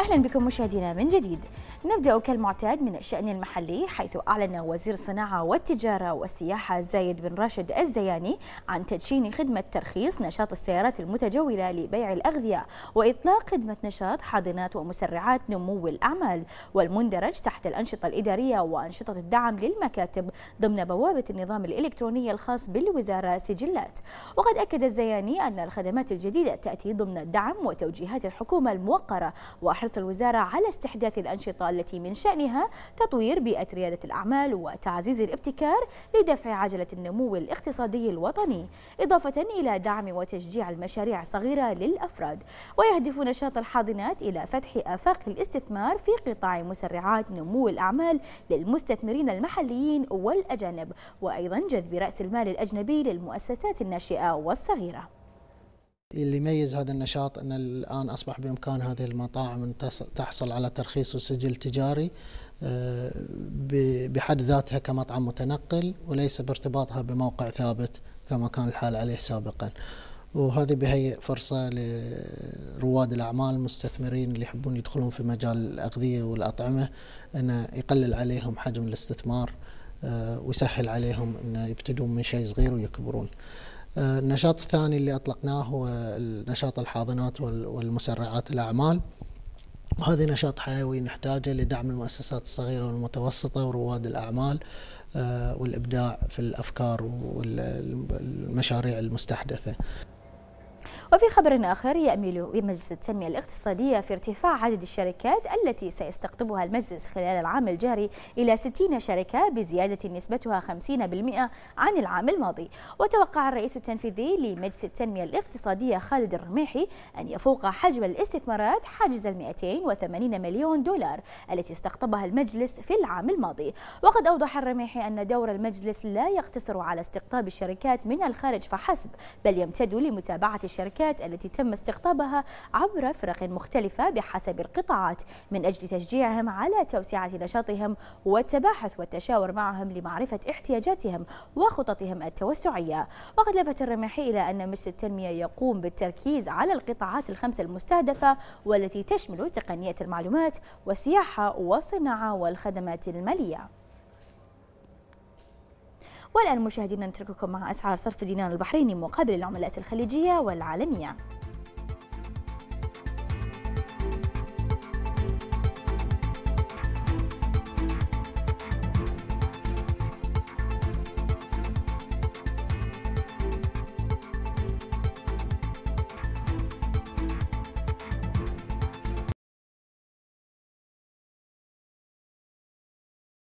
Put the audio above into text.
أهلا بكم مشاهدينا من جديد نبدأ كالمعتاد من الشأن المحلي حيث أعلن وزير الصناعة والتجارة والسياحة زايد بن راشد الزياني عن تدشين خدمة ترخيص نشاط السيارات المتجولة لبيع الأغذية وإطلاق خدمة نشاط حاضنات ومسرعات نمو الأعمال والمندرج تحت الأنشطة الإدارية وأنشطة الدعم للمكاتب ضمن بوابة النظام الإلكتروني الخاص بالوزارة سجلات وقد أكد الزياني أن الخدمات الجديدة تأتي ضمن الدعم وتوجيهات الحكومة الموقرة وحرص أصرت الوزارة على استحداث الأنشطة التي من شأنها تطوير بيئة ريادة الأعمال وتعزيز الابتكار لدفع عجلة النمو الاقتصادي الوطني إضافة إلى دعم وتشجيع المشاريع الصغيرة للأفراد ويهدف نشاط الحاضنات إلى فتح آفاق الاستثمار في قطاع مسرعات نمو الأعمال للمستثمرين المحليين والأجانب وأيضا جذب رأس المال الأجنبي للمؤسسات الناشئة والصغيرة اللي يميز هذا النشاط ان الان اصبح بامكان هذه المطاعم ان تحصل على ترخيص وسجل تجاري آه، بحد ذاتها كمطعم متنقل وليس بارتباطها بموقع ثابت كما كان الحال عليه سابقا. وهذا بيهيئ فرصه لرواد الاعمال المستثمرين اللي يحبون يدخلون في مجال الاغذيه والاطعمه انه يقلل عليهم حجم الاستثمار آه، ويسهل عليهم انه يبتدون من شيء صغير ويكبرون. النشاط آه، الثاني اللي أطلقناه هو نشاط الحاضنات والمسرعات الأعمال هذا نشاط حيوي نحتاجه لدعم المؤسسات الصغيرة والمتوسطة ورواد الأعمال آه، والإبداع في الأفكار والمشاريع المستحدثة وفي خبر آخر يأمل مجلس التنمية الاقتصادية في ارتفاع عدد الشركات التي سيستقطبها المجلس خلال العام الجاري إلى 60 شركة بزيادة نسبتها 50% عن العام الماضي وتوقع الرئيس التنفيذي لمجلس التنمية الاقتصادية خالد الرميحي أن يفوق حجم الاستثمارات حاجز ال 280 مليون دولار التي استقطبها المجلس في العام الماضي وقد أوضح الرميحي أن دور المجلس لا يقتصر على استقطاب الشركات من الخارج فحسب بل يمتد لمتابعة الشركات الشركات التي تم استقطابها عبر فرق مختلفة بحسب القطاعات من أجل تشجيعهم على توسعة نشاطهم والتباحث والتشاور معهم لمعرفة احتياجاتهم وخططهم التوسعية وقد لفت الرمحي إلى أن مجلس التنمية يقوم بالتركيز على القطاعات الخمسة المستهدفة والتي تشمل تقنية المعلومات والسياحة والصناعة والخدمات المالية والآن مشاهدينا نترككم مع أسعار صرف دينار البحريني مقابل العملات الخليجية والعالمية